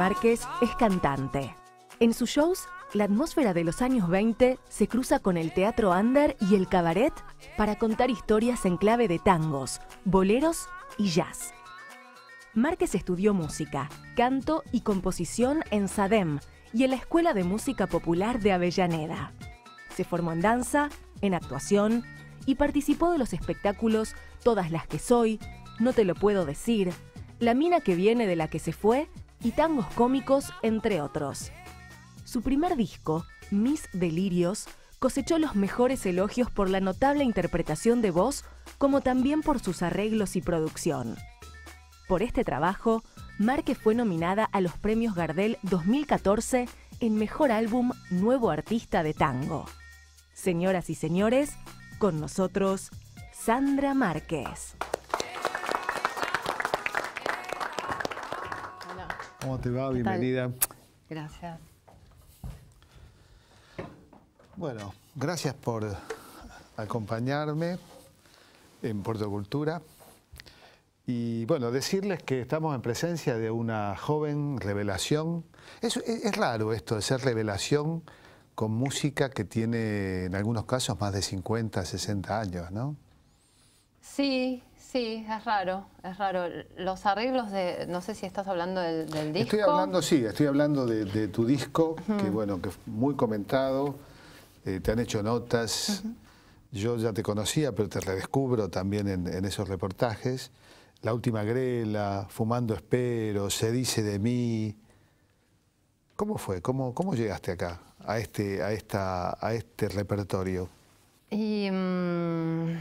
Márquez es cantante. En sus shows, la atmósfera de los años 20 se cruza con el teatro under y el cabaret para contar historias en clave de tangos, boleros y jazz. Márquez estudió música, canto y composición en SADEM y en la Escuela de Música Popular de Avellaneda. Se formó en danza, en actuación y participó de los espectáculos Todas las que soy, No te lo puedo decir, La mina que viene de la que se fue y tangos cómicos, entre otros. Su primer disco, Mis Delirios, cosechó los mejores elogios por la notable interpretación de voz, como también por sus arreglos y producción. Por este trabajo, Márquez fue nominada a los premios Gardel 2014 en Mejor Álbum Nuevo Artista de Tango. Señoras y señores, con nosotros, Sandra Márquez. ¿Cómo te va? Bienvenida. Gracias. Bueno, gracias por acompañarme en Puerto Cultura. Y bueno, decirles que estamos en presencia de una joven revelación. Es, raro esto de ser revelación con música que tiene en algunos casos más de 50, 60 años, ¿no? Sí, Sí, es raro, es raro. Los arreglos de, no sé si estás hablando del, disco. Estoy hablando, sí, estoy hablando de, tu disco, que bueno, que muy comentado, eh, te han hecho notas. Yo ya te conocía, pero te redescubro también en, esos reportajes. La última grela, Fumando Espero, Se dice de mí. ¿Cómo fue? ¿Cómo, cómo llegaste acá, a este, a, esta, a este repertorio? Y. Mm,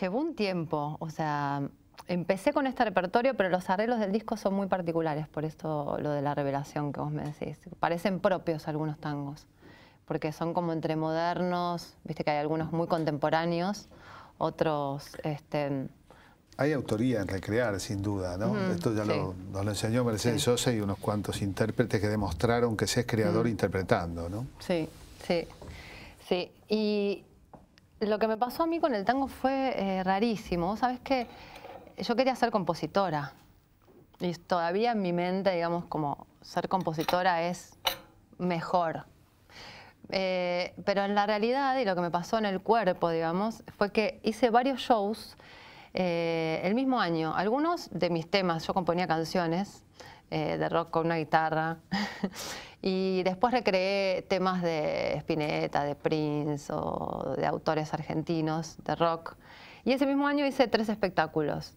llevó un tiempo, o sea, empecé con este repertorio, pero los arreglos del disco son muy particulares, por esto lo de la revelación que vos me decís. Parecen propios algunos tangos, porque son como entre modernos, viste que hay algunos muy contemporáneos, otros... Este... Hay autoría en recrear, sin duda, ¿no? esto ya lo, nos lo enseñó Mercedes Sosa y unos cuantos intérpretes que demostraron que se es creador interpretando, ¿no? Sí, sí, sí. Y lo que me pasó a mí con el tango fue eh, rarísimo. ¿sabes qué? que yo quería ser compositora. Y todavía en mi mente, digamos, como ser compositora es mejor. Eh, pero en la realidad y lo que me pasó en el cuerpo, digamos, fue que hice varios shows eh, el mismo año. Algunos de mis temas, yo componía canciones, eh, de rock con una guitarra. y después recreé temas de Spinetta, de Prince o de autores argentinos de rock. Y ese mismo año hice tres espectáculos.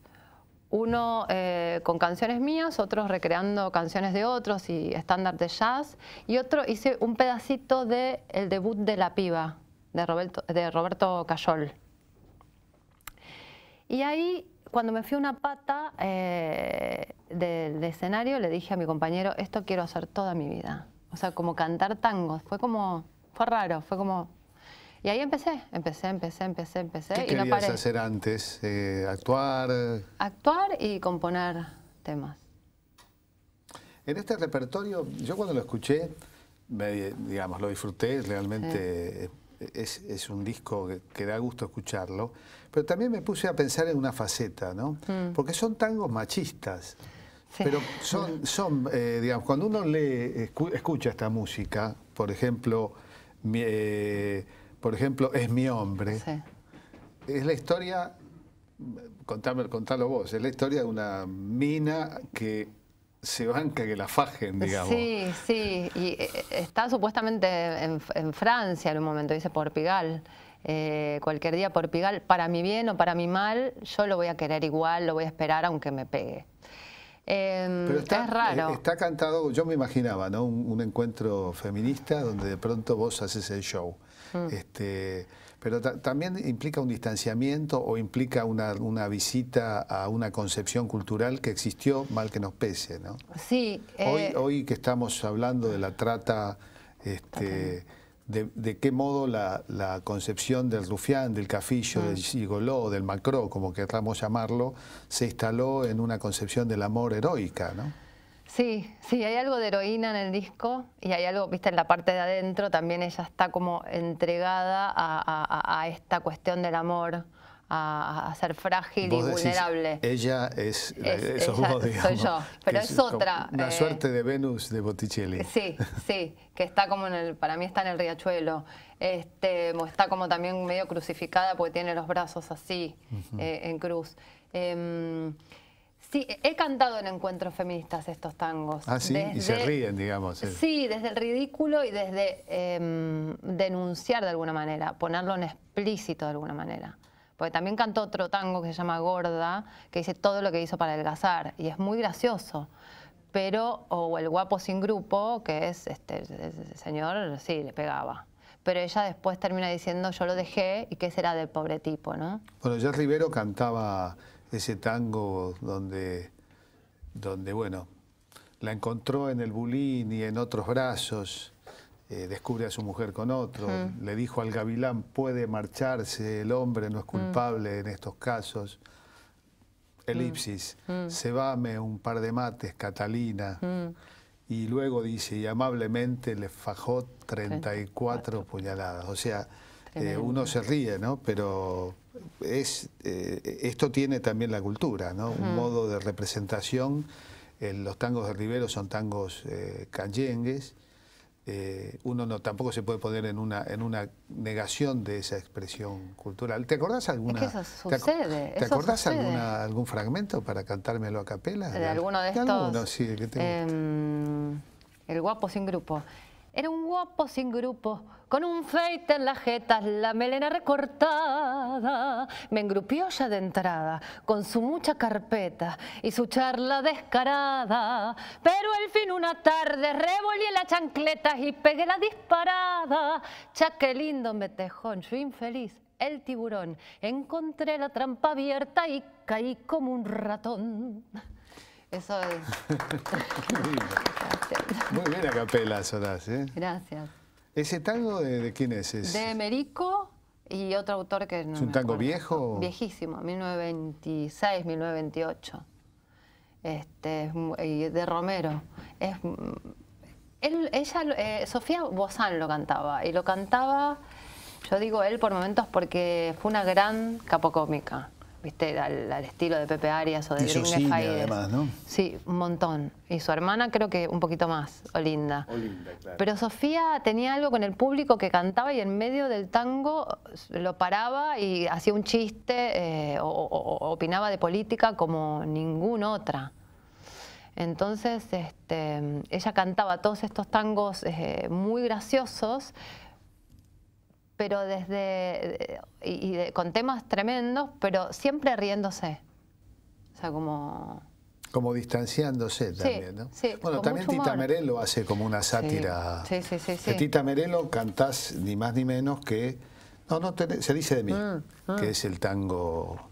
Uno eh, con canciones mías, otro recreando canciones de otros y estándar de jazz. Y otro hice un pedacito de El debut de la piba, de Roberto, de Roberto Cayol. Y ahí cuando me fui a una pata eh, del de escenario, le dije a mi compañero, esto quiero hacer toda mi vida. O sea, como cantar tangos. Fue como, fue raro, fue como... Y ahí empecé, empecé, empecé, empecé, empecé. ¿Qué y querías hacer antes? Eh, ¿Actuar? Actuar y componer temas. En este repertorio, yo cuando lo escuché, digamos, lo disfruté, realmente es, un disco que, da gusto escucharlo, pero también me puse a pensar en una faceta, ¿no? Mm. Porque son tangos machistas. Pero son, son eh, digamos, cuando uno lee, escucha esta música, por ejemplo, eh, por ejemplo, Es mi hombre, es la historia, contame, contalo vos, es la historia de una mina que se banca que la fajen, digamos. Sí, sí, y eh, está supuestamente en, Francia en un momento, dice Porpigal. Pigal. Eh, cualquier día Pigal, para mi bien o para mi mal, yo lo voy a querer igual, lo voy a esperar aunque me pegue. Em, Pero está, raro. Eh, está cantado, yo me imaginaba, ¿no? Un, encuentro feminista donde de pronto vos haces el show. Mm. Este, pero también implica un distanciamiento o implica una, visita a una concepción cultural que existió, mal que nos pese, ¿no? Sí. Hoy, eh, que estamos hablando de la trata, este, de, qué modo la, concepción del rufián, del cafillo, del mm. gigoló, del macro, como queramos llamarlo, se instaló en una concepción del amor heroica, ¿no? Sí, sí, hay algo de heroína en el disco y hay algo, viste, en la parte de adentro también ella está como entregada a, esta cuestión del amor. A, ser frágil y vulnerable. Ella es, eso es vos, eh, digamos, soy yo, pero es, otra. La eh, suerte de Venus de Botticelli. Sí, sí, que está como en el, para mí está en el riachuelo. Este, está como también medio crucificada porque tiene los brazos así, eh, en cruz. Em, Sí, he cantado en encuentros feministas estos tangos. Ah, sí, y se ríen, digamos. Sí, desde el ridículo y desde em, denunciar de alguna manera, ponerlo en explícito de alguna manera. Porque también cantó otro tango que se llama Gorda, que dice todo lo que hizo para adelgazar, y es muy gracioso. Pero, o el guapo sin grupo, que es este señor, sí, le pegaba pero ella después termina diciendo yo lo dejé y qué será del pobre tipo, ¿no? Bueno, ya Rivero cantaba ese tango donde, donde bueno, la encontró en el Bulín y en otros brazos, eh, descubre a su mujer con otro, le dijo al gavilán, puede marcharse, el hombre no es mm. culpable en estos casos. Elipsis, se mm. mm. vame un par de mates, Catalina. Y luego dice, y amablemente le fajó 34 puñaladas. O sea, eh, uno se ríe, ¿no? Pero es, eh, esto tiene también la cultura, ¿no? Un modo de representación. Eh, los tangos de Rivero son tangos eh, eh, uno no tampoco se puede poner en una en una negación de esa expresión cultural. ¿Te acordás alguna? ¿Te, acordás Alguna, algún fragmento para cantármelo a capela? De, alguno de estos. Em, el guapo sin grupo. Era un guapo sin grupo, con un feite en las jetas, la melena recortada. Me engrupió ya de entrada, con su mucha carpeta y su charla descarada. Pero al fin una tarde revolí las chancletas y pegué la disparada. Chaque qué lindo me tejón, yo infeliz, el tiburón. Encontré la trampa abierta y caí como un ratón. Eso es. Muy bien a capela ¿eh? Gracias. ¿Ese tango de, quién es? ese De Merico y otro autor que ¿Es un tango viejo? Viejísimo, 1926, 1928. Este, de Romero. Es, ella, eh, Sofía Bozán lo cantaba y lo cantaba, yo digo él por momentos porque fue una gran capocómica viste, al, estilo de Pepe Arias o de Hizo cine, además, ¿no? Sí, un montón. Y su hermana creo que un poquito más, Olinda. Pero Sofía tenía algo con el público que cantaba y en medio del tango lo paraba y hacía un chiste eh, o, opinaba de política como ninguna otra. Entonces, este, ella cantaba todos estos tangos eh, muy graciosos, pero desde, eh, y, con temas tremendos, pero siempre riéndose. O sea, como... Como distanciándose también, ¿no? Sí, bueno, también Tita Merelo hace como una sátira. Sí, sí, sí. Tita Merelo cantás ni más ni menos que... No, no, se dice de mí, mm, mm. que es el tango...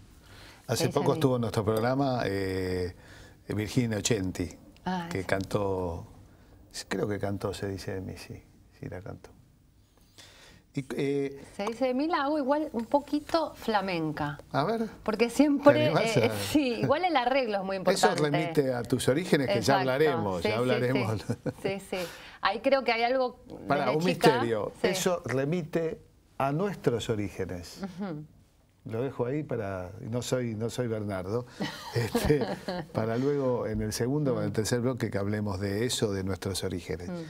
Hace poco estuvo en nuestro programa eh, Virginia Ochenti, ah, que cantó... Creo que cantó, se dice de mí, sí. Sí, la cantó. Eh, se dice, Mila, hago igual un poquito flamenca. A ver. Porque siempre, eh, sí, igual el arreglo es muy importante. Eso remite a tus orígenes que ya hablaremos, ya hablaremos. Sí sí. Ahí creo que hay algo Para, un misterio. Eso remite a nuestros orígenes. lo dejo ahí para, no soy, no soy Bernardo, este, para luego en el segundo o en el tercer bloque que hablemos de eso, de nuestros orígenes. Mm.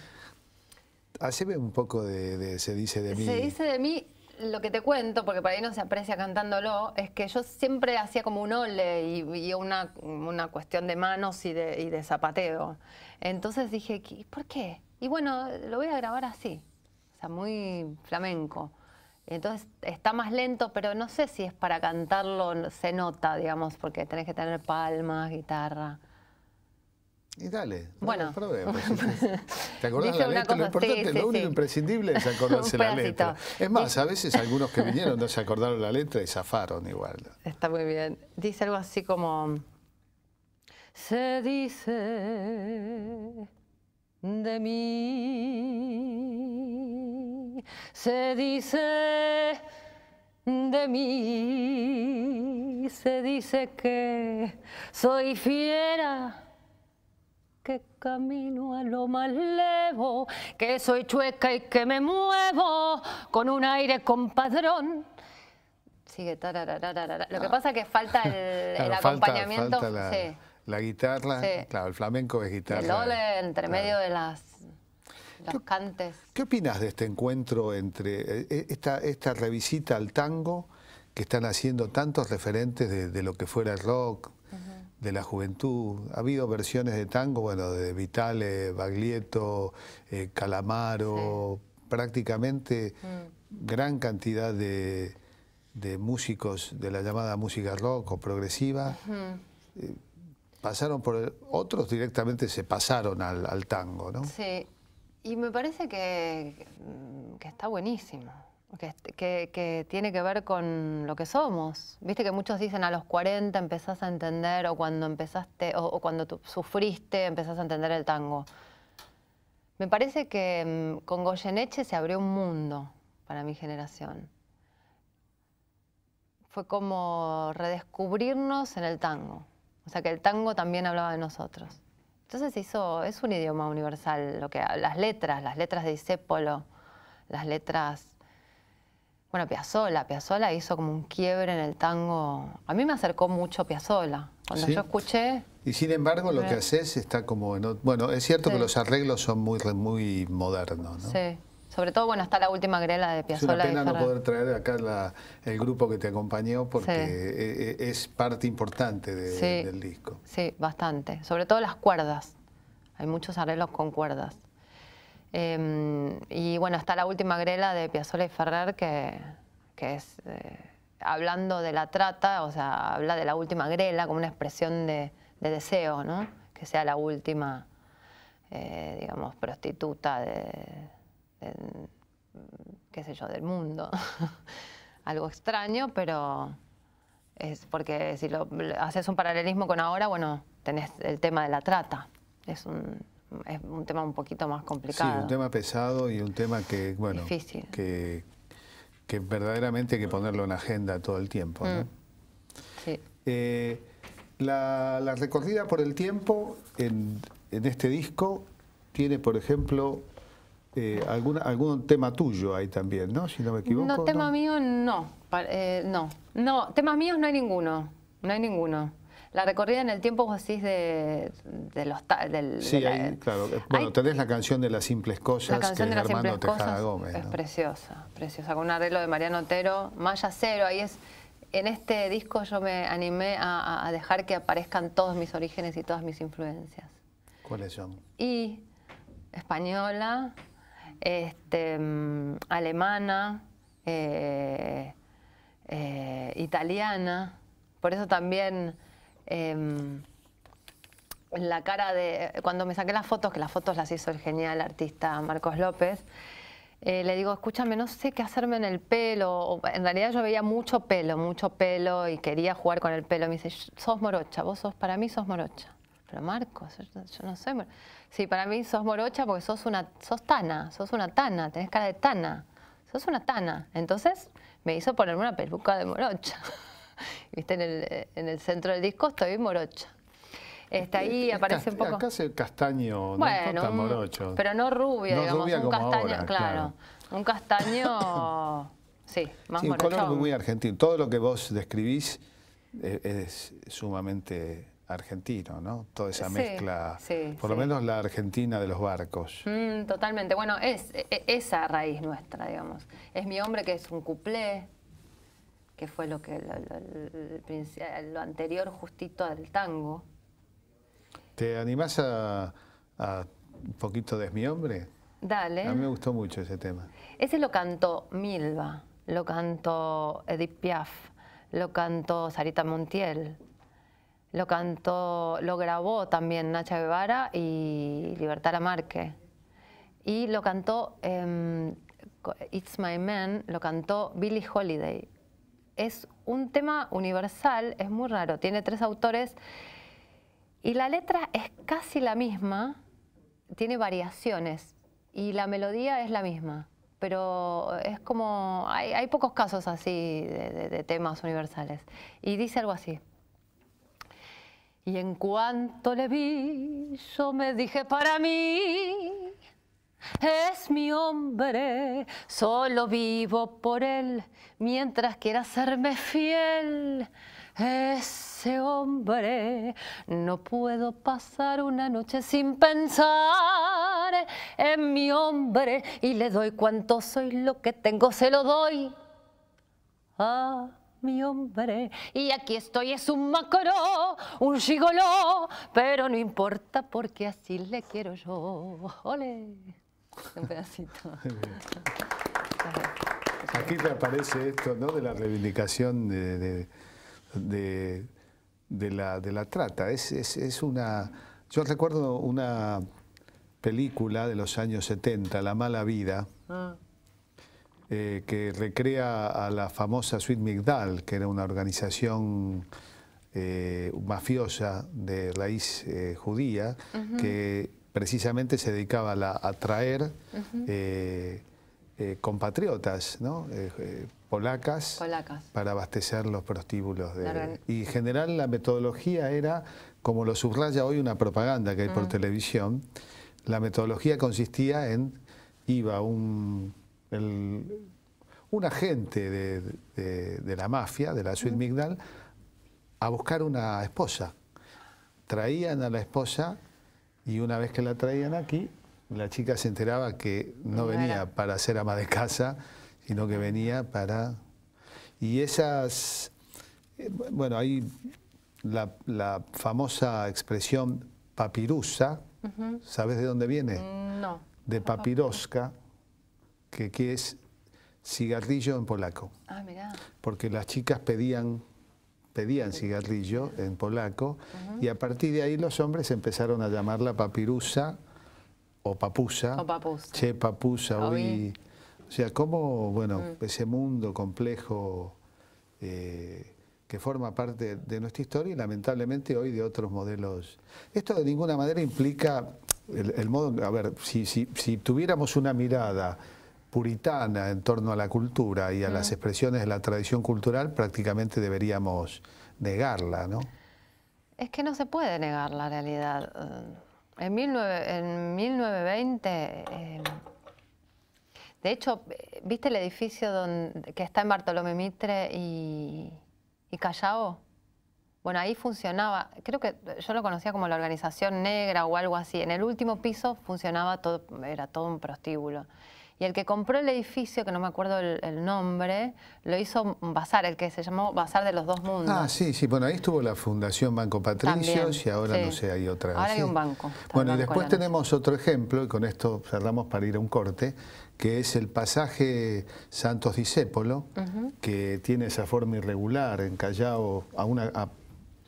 Haceme un poco de, se dice de mí. Se dice de mí, lo que te cuento, porque para ahí no se aprecia cantándolo, es que yo siempre hacía como un ole y, una, cuestión de manos y de, y de zapateo. Entonces dije, ¿por qué? Y bueno, lo voy a grabar así, o sea, muy flamenco. Entonces está más lento, pero no sé si es para cantarlo, se nota, digamos, porque tenés que tener palmas, guitarra. Y dale, bueno. No pues, ¿Te acordás la letra? Lo importante, lo único imprescindible es acordarse la letra. Es más, a veces algunos que vinieron no se acordaron la letra y zafaron igual. Está muy bien. Dice algo así como... Se dice de mí, se dice de mí, se dice que soy fiera que camino a lo más levo, que soy chueca y que me muevo con un aire compadrón. Sigue Lo que ah. pasa es que falta el, acompañamiento. la, guitarra, claro, el flamenco es guitarra. El ole entre medio de las los cantes. ¿Qué opinas de este encuentro entre eh, eh, esta, esta revisita al tango que están haciendo tantos referentes de lo que fuera el rock, de la juventud. Ha habido versiones de tango, bueno, de Vitale, Baglietto, eh, Calamaro, prácticamente mm. gran cantidad de, de, músicos de la llamada música rock o progresiva. Eh, pasaron por otros directamente se pasaron al, al, tango, ¿no? Sí, y me parece que está buenísimo. Que, tiene que ver con lo que somos. Viste que muchos dicen a los 40 empezás a entender o cuando empezaste o, cuando tú sufriste empezás a entender el tango. Me parece que mm, con Goyeneche se abrió un mundo para mi generación. Fue como redescubrirnos en el tango. O sea que el tango también hablaba de nosotros. Entonces hizo, es un idioma universal, lo que las letras, las letras de Isépolo, las letras bueno, Piazzola, Piazzola hizo como un quiebre en el tango. A mí me acercó mucho Piazzola. Cuando yo escuché... Y sin embargo, lo que haces está como... bueno, es cierto que los arreglos son muy, muy modernos, ¿no? Sí. Sobre todo, bueno, está la última grela de Piazzolla. Es una pena no poder traer acá el grupo que te acompañó porque e-, e-, es parte importante del disco. Sí, bastante. Sobre todo las cuerdas. Hay muchos arreglos con cuerdas. Em, y bueno, está la última grela de Piazzolla y Ferrer, que, es eh, hablando de la trata, o sea, habla de la última grela como una expresión de, deseo, ¿no? Que sea la última, eh, digamos, prostituta de, qué sé yo, del mundo. Algo extraño, pero es porque si lo haces un paralelismo con ahora, bueno, tenés el tema de la trata. Es un es un tema un poquito más complicado. Sí, un tema pesado y un tema que, bueno, Que, verdaderamente hay que ponerlo en agenda todo el tiempo. Mm. Sí. Eh, la, la, recorrida por el tiempo en, en este disco tiene, por ejemplo, eh, algún tema tuyo ahí también, ¿no? Si no me equivoco. No, tema mío no. Eh, no. No, temas míos no hay ninguno. No hay ninguno. La recorrida en el tiempo, vos decís, de, los... Del, sí, claro. Bueno, tenés la canción de las simples cosas, la de es las Gómez. Es preciosa, preciosa, con un arreglo de Mariano Otero, Maya Cero, ahí es... En este disco yo me animé a, dejar que aparezcan todos mis orígenes y todas mis influencias. ¿Cuáles son? Y española, este, alemana, eh, eh, italiana, por eso también Em, la cara de. Cuando me saqué las fotos, que las fotos las hizo el genial artista Marcos López, eh, le digo, escúchame, no sé qué hacerme en el pelo. En realidad yo veía mucho pelo, mucho pelo y quería jugar con el pelo. Me dice, sos morocha, vos sos, para mí sos morocha. Pero Marcos, yo, no sé. Sí, para mí sos morocha porque sos una, sos tana, sos una tana, tenés cara de tana, sos una tana. Entonces me hizo ponerme una peluca de morocha. viste, en el, eh, en el centro del disco, estoy morocha. Está ahí, eh, eh, aparece un poco. Acá es el castaño, no tan morocho. Pero no rubio, digamos. Rubia un castaño, claro, Un castaño, sí, más sí, Un color muy argentino. Todo lo que vos describís es, sumamente argentino, ¿no? Toda esa mezcla, sí, por lo menos la argentina de los barcos. Mm, totalmente. Bueno, es, e, e, esa raíz nuestra, digamos. Es mi hombre que es un cuplé, que fue lo que anterior justito al tango. ¿Te animás a, un poquito de mi hombre? Dale. A mí me gustó mucho ese tema. Ese lo cantó Milva, lo cantó Edith Piaf, lo cantó Sarita Montiel, lo cantó, lo grabó también Nacha Guevara y Libertad Lamarque. Y lo cantó em, It's My Man, lo cantó Billie Holiday es un tema universal, es muy raro, tiene tres autores y la letra es casi la misma, tiene variaciones y la melodía es la misma, pero es como, hay, pocos casos así de, de temas universales. Y dice algo así. Y en cuanto le vi, yo me dije para mí, es mi hombre, solo vivo por él, mientras quiera serme fiel. Ese hombre, no puedo pasar una noche sin pensar en mi hombre y le doy cuanto soy lo que tengo, se lo doy a mi hombre. Y aquí estoy, es un macoró, un gigoló, pero no importa porque así le quiero yo un pedacito. Aquí aparece esto, ¿no? De la reivindicación de, la, trata. Es, una. Yo recuerdo una película de los años 70, La Mala Vida, ah. eh, que recrea a la famosa Sweet Migdal, que era una organización eh, mafiosa de raíz eh, judía, que precisamente se dedicaba a, atraer traer eh, eh, compatriotas, eh, polacas, para abastecer los prostíbulos. De, y en general la metodología era, como lo subraya hoy una propaganda que hay por mm. televisión, la metodología consistía en, iba un, un agente de, la mafia, de la Suite Migdal, a buscar una esposa. Traían a la esposa y una vez que la traían aquí, la chica se enteraba que no venía para ser ama de casa, sino que venía para... Y esas... Eh, bueno, hay la, famosa expresión papirusa, ¿sabes de dónde viene? Mm, no. De papirosca, que, es cigarrillo en polaco. Ah, mira. Porque las chicas pedían pedían cigarrillo en polaco, y a partir de ahí los hombres empezaron a llamarla papirusa o papusa. O papusa. Che, papusa, hoy, O sea, cómo, bueno, mm. ese mundo complejo eh, que forma parte de nuestra historia y lamentablemente hoy de otros modelos. Esto de ninguna manera implica el, modo, a ver, si, si tuviéramos una mirada puritana en torno a la cultura y a las expresiones de la tradición cultural, prácticamente deberíamos negarla, ¿no? Es que no se puede negar la realidad. Eh, en, en 1920, eh, de hecho, ¿viste el edificio que está en Bartolomé Mitre y, y Callao? Bueno, ahí funcionaba, creo que yo lo conocía como la organización negra o algo así. En el último piso funcionaba todo, era todo un prostíbulo. Y el que compró el edificio, que no me acuerdo el, nombre, lo hizo un bazar, el que se llamó Bazar de los Dos Mundos. Ah, sí, sí. Bueno, ahí estuvo la Fundación Banco Patricios y ahora no sé, hay otra. Ahora hay un banco. Bueno, después tenemos otro ejemplo, y con esto cerramos para ir a un corte, que es el pasaje Santos Discépolo, que tiene esa forma irregular en Callao, a una...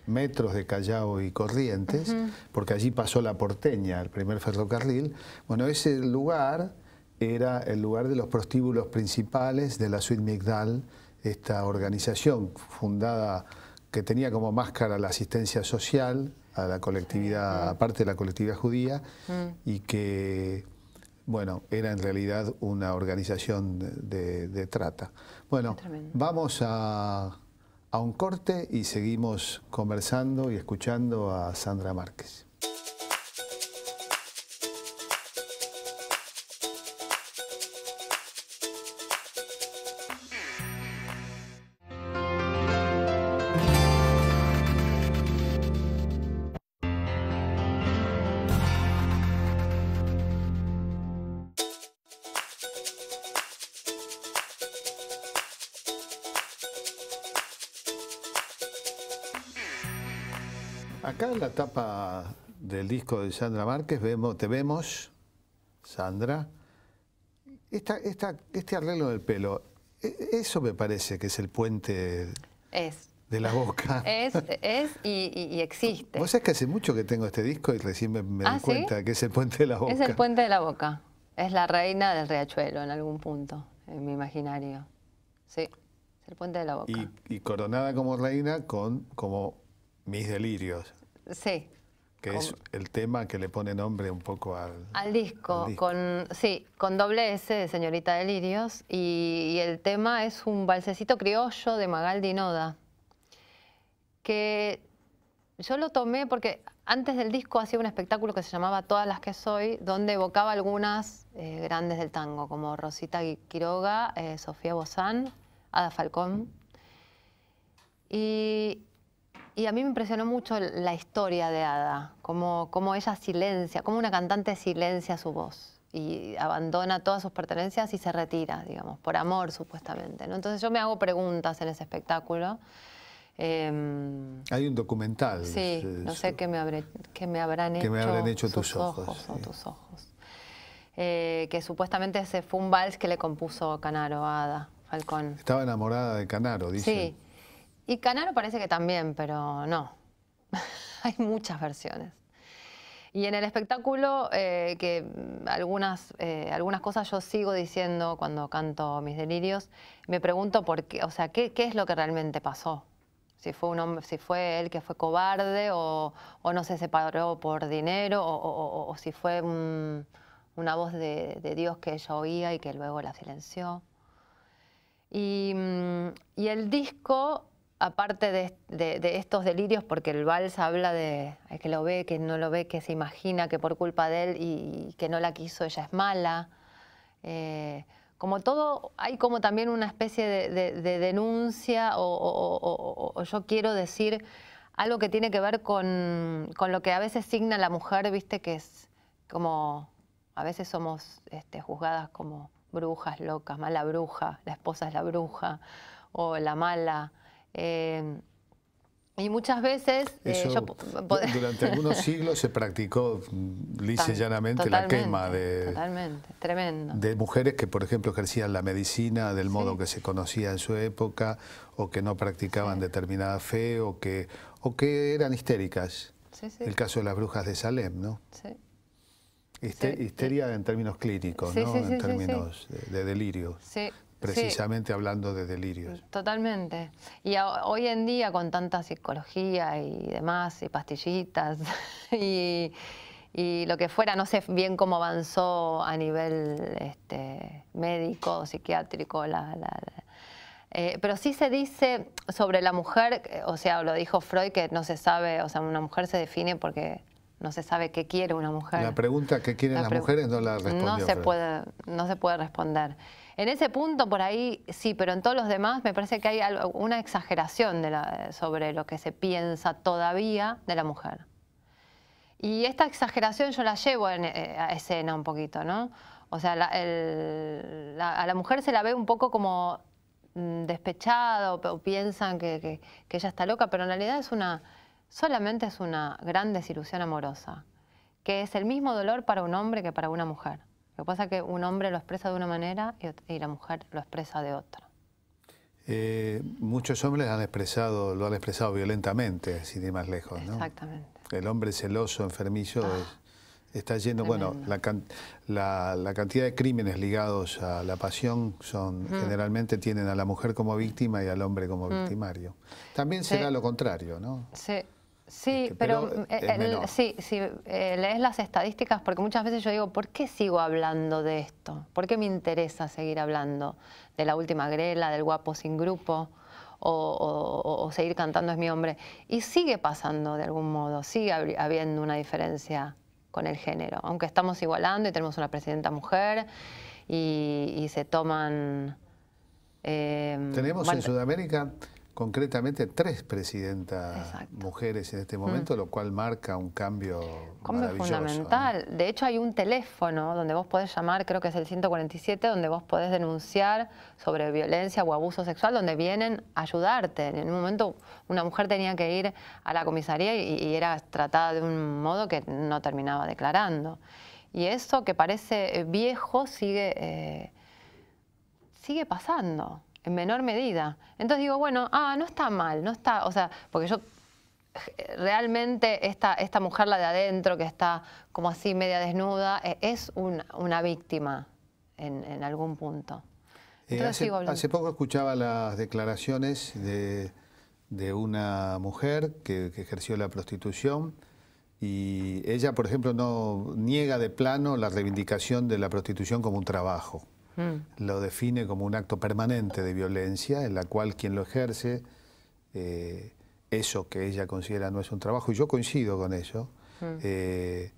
metros de Callao y Corrientes, porque allí pasó la Porteña, el primer ferrocarril. Bueno, ese lugar era el lugar de los prostíbulos principales de la Suite Migdal, esta organización fundada que tenía como máscara la asistencia social a la colectividad, aparte de la colectividad judía, mm. y que, bueno, era en realidad una organización de, trata. Bueno, vamos a un corte y seguimos conversando y escuchando a Sandra Márquez. Acá en la tapa del disco de Sandra Márquez vemos, te vemos, Sandra. este arreglo del pelo, e, eso me parece que es el puente de la boca. Es, es y, existe. Vos sabés que hace mucho que tengo este disco y recién me, me ¿Ah, cuenta que es el puente de la boca. Es el puente de la boca. Es la reina del riachuelo en algún punto, en mi imaginario. Sí, es el puente de la boca. Y, y coronada como reina con como mis delirios. Sí. Que es el tema que le pone nombre un poco al... Al disco, Con, sí, con doble S Señorita Delirios. Y, el tema es un balsecito criollo de Magaldi Noda. Que yo lo tomé porque antes del disco hacía un espectáculo que se llamaba Todas las que soy, donde evocaba algunas eh, grandes del tango, como Rosita Quiroga, eh, Sofía Bozán, Ada Falcón. Y, y a mí me impresionó mucho la historia de Ada, cómo, cómo ella silencia, cómo una cantante silencia su voz y abandona todas sus pertenencias y se retira, digamos, por amor supuestamente. ¿no? Entonces yo me hago preguntas en ese espectáculo. Em, Hay un documental. Sí, eh, no sé qué me, me habrán hecho, tus ojos. Eh, que supuestamente ese fue un vals que le compuso Canaro a Ada Falcón. Estaba enamorada de Canaro, dice. Sí, y Canaro parece que también, pero no. Hay muchas versiones. Y en el espectáculo, eh, que algunas, eh, algunas cosas yo sigo diciendo cuando canto mis delirios, me pregunto por qué, o sea, qué, es lo que realmente pasó. Si fue, un hombre, si fue él que fue cobarde o, no se separó por dinero o, si fue una voz de, Dios que ella oía y que luego la silenció. y mm, el disco aparte de, estos delirios, porque el vals habla de que lo ve, que no lo ve, que se imagina que por culpa de él y, que no la quiso ella es mala. Eh, como todo, hay como también una especie de, denuncia o, yo quiero decir algo que tiene que ver con, lo que a veces signa la mujer, viste, que es como, a veces somos este, juzgadas como brujas locas, mala bruja, la esposa es la bruja o la mala. Eh, y muchas veces... Eh, durante algunos siglos se practicó mm, lisa llanamente la quema de, mujeres que, por ejemplo, ejercían la medicina del modo que se conocía en su época o que no practicaban determinada fe o que, o que eran histéricas. el caso de las brujas de Salem, ¿no? Sí. histeria en términos clínicos, ¿no? en términos de, de delirio. Sí precisamente hablando de delirios. Totalmente. Y hoy en día con tanta psicología y demás, y pastillitas, y, lo que fuera, no sé bien cómo avanzó a nivel este, médico, psiquiátrico, la, eh, pero sí se dice sobre la mujer, o sea, lo dijo Freud, que no se sabe, o sea, una mujer se define porque no se sabe qué quiere una mujer. La pregunta que quieren las mujeres no la respondió. No se, puede, no se puede responder. En ese punto por ahí sí, pero en todos los demás me parece que hay una exageración sobre lo que se piensa todavía de la mujer. Y esta exageración yo la llevo eh, a escena un poquito, ¿no? O sea, a la mujer se la ve un poco como mm, despechada o, piensan que, que, ella está loca, pero en realidad es una, solamente es una gran desilusión amorosa, que es el mismo dolor para un hombre que para una mujer. Lo que pasa es que un hombre lo expresa de una manera y, la mujer lo expresa de otra. Eh, muchos hombres han expresado, lo han expresado violentamente, sin ir más lejos. Exactamente. El hombre celoso, enfermizo, ah, está yendo. Bueno, la, cantidad de crímenes ligados a la pasión son mm. generalmente tienen a la mujer como víctima y al hombre como mm. victimario. También será lo contrario, ¿no? Sí. Sí, pero, mm, eh, si sí, lees las estadísticas porque muchas veces yo digo, ¿por qué sigo hablando de esto? ¿Por qué me interesa seguir hablando de la última grela, del guapo sin grupo? O, seguir cantando es mi hombre. Y sigue pasando de algún modo, sigue habiendo una diferencia con el género, aunque estamos igualando y tenemos una presidenta mujer y, se toman... Eh, tenemos en Sudamérica concretamente tres presidentas mujeres en este momento, lo cual marca un cambio, fundamental. De hecho, hay un teléfono donde vos podés llamar, creo que es el 147, donde vos podés denunciar sobre violencia o abuso sexual, donde vienen a ayudarte. En un momento una mujer tenía que ir a la comisaría y, era tratada de un modo que no terminaba declarando. Y eso que parece viejo sigue, eh, sigue pasando en menor medida. Entonces digo, bueno, ah, no está mal, no está, o sea, porque yo eh, realmente esta, esta mujer, la de adentro, que está como así media desnuda, eh, es una, una víctima en, algún punto. Eh, hace, hace, poco escuchaba las declaraciones de, una mujer que ejerció la prostitución y ella, por ejemplo, no niega de plano la reivindicación de la prostitución como un trabajo. Mm. lo define como un acto permanente de violencia en la cual quien lo ejerce, eh, eso que ella considera no es un trabajo, y yo coincido con eso, mm. eh,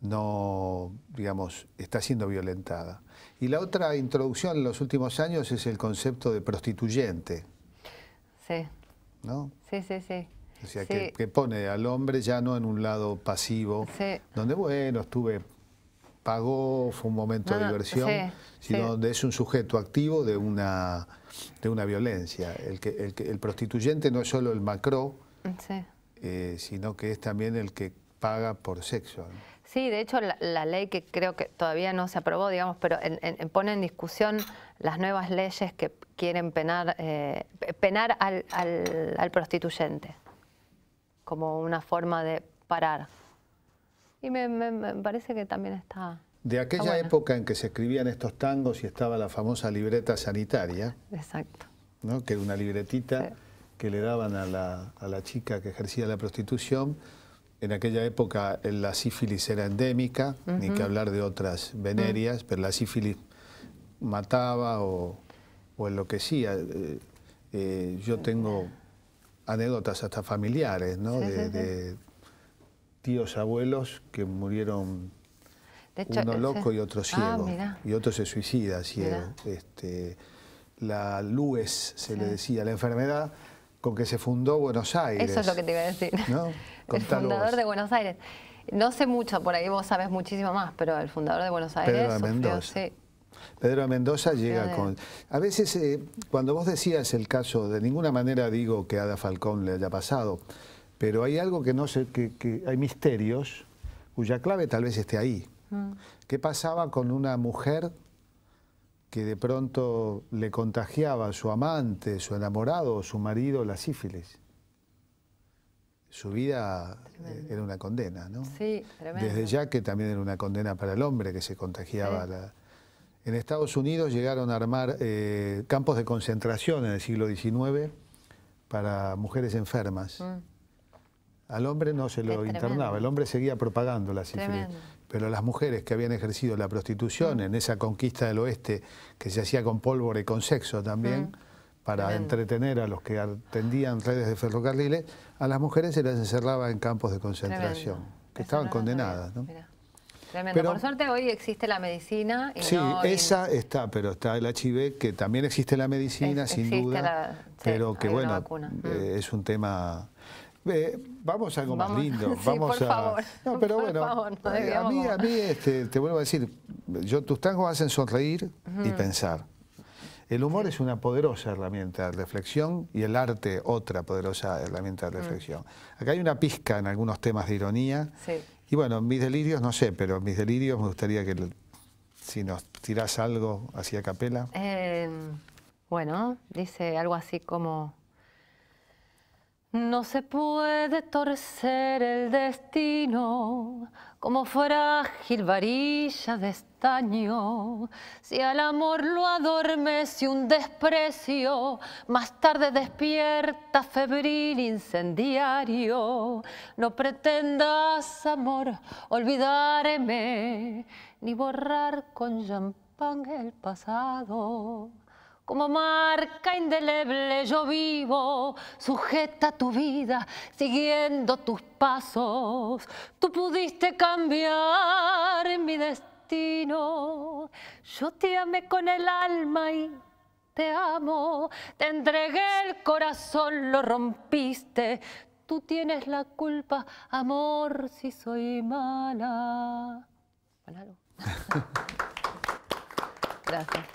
no, digamos, está siendo violentada. Y la otra introducción en los últimos años es el concepto de prostituyente. Sí. ¿No? Sí, sí, sí. O sea, Que, pone al hombre ya no en un lado pasivo, donde, bueno, estuve pagó, fue un momento de ah, diversión, sino donde es un sujeto activo de una, de una violencia. El, que, el, prostituyente no es solo el macro, eh, sino que es también el que paga por sexo. Sí, de hecho la, ley que creo que todavía no se aprobó, digamos, pero pone en discusión las nuevas leyes que quieren penar, eh, penar al, al prostituyente como una forma de parar. Y me, parece que también está... De aquella época en que se escribían estos tangos y estaba la famosa libreta sanitaria. Exacto. ¿no? Que era una libretita que le daban a la, chica que ejercía la prostitución. En aquella época eh, la sífilis era endémica, ni que hablar de otras venerias, mm. pero la sífilis mataba o, o enloquecía. Eh, eh, yo tengo anécdotas hasta familiares, ¿no? de tíos abuelos que murieron uno loco y otro ah, ciego. y otro se suicida ciego. Este, la lues se le decía, la enfermedad con que se fundó Buenos Aires. Eso es lo que te iba a decir. El fundador de Buenos Aires. No sé mucho, por ahí vos sabes muchísimo más, pero el fundador de Buenos Aires. Pedro de Mendoza. Pedro de Mendoza llega con. A veces, eh, cuando vos decías el caso, de ninguna manera digo que Ada Falcón le haya pasado pero hay algo que no sé, que, hay misterios cuya clave tal vez esté ahí. Mm. ¿Qué pasaba con una mujer que de pronto le contagiaba a su amante, su enamorado o su marido la sífilis? Su vida era una condena, ¿no? Sí, tremendo. Desde ya que también era una condena para el hombre que se contagiaba. En Estados Unidos llegaron a armar eh, campos de concentración en el siglo XIX para mujeres enfermas. Mm. Al hombre no se lo internaba, el hombre seguía propagando la sífilis. Pero las mujeres que habían ejercido la prostitución en esa conquista del oeste, que se hacía con pólvora y con sexo también, para entretener a los que atendían redes de ferrocarriles, a las mujeres se las encerraba en campos de concentración, que estaban condenadas. Tremendo. Por suerte hoy existe la medicina. sí, esa está, pero está el HIV, que también existe la medicina, sin duda, pero que bueno, mm. eh, es un tema vamos a algo más lindo. vamos por favor. No, pero bueno, eh, a mí, a mí este, te vuelvo a decir, yo, tus tangos hacen sonreír y pensar. El humor es una poderosa herramienta de reflexión y el arte otra poderosa herramienta de mm. reflexión. Acá hay una pizca en algunos temas de ironía. Sí. Y bueno, mis delirios, no sé, pero mis delirios me gustaría que si nos tirás algo hacia capela. Em, bueno, dice algo así como... No se puede torcer el destino como frágil varilla de estaño. Si al amor lo adormece un desprecio, más tarde despierta febril incendiario. No pretendas, amor, olvidarme ni borrar con champán el pasado. Como marca indeleble yo vivo, sujeta tu vida, siguiendo tus pasos. Tú pudiste cambiar mi destino. Yo te amé con el alma y te amo. Te entregué el corazón, lo rompiste. Tú tienes la culpa, amor, si soy mala. Gracias.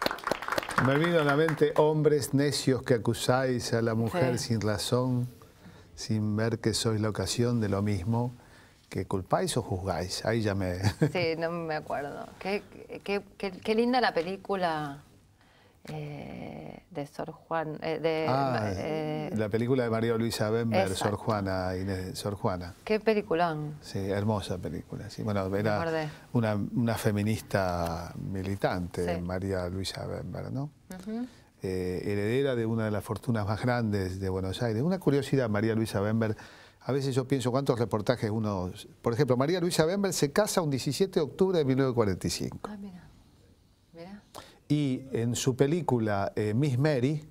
Me vino a la mente hombres necios que acusáis a la mujer sin razón, sin ver que sois la ocasión de lo mismo, que culpáis o juzgáis. Ahí ya me... Sí, no me acuerdo. qué linda la película. Eh, de Sor Juan. Eh, de, ah, eh, la película de María Luisa Bember, Sor Juana, Inés, Sor Juana. Qué peliculón. Sí, hermosa película. Bueno, era una, feminista militante, María Luisa Bember, ¿no? heredera de una de las fortunas más grandes de Buenos Aires. Una curiosidad, María Luisa Bember. A veces yo pienso cuántos reportajes uno... Por ejemplo, María Luisa Bember se casa un 17 de octubre de 1945. Ah, mira. Y en su película eh, Miss Mary,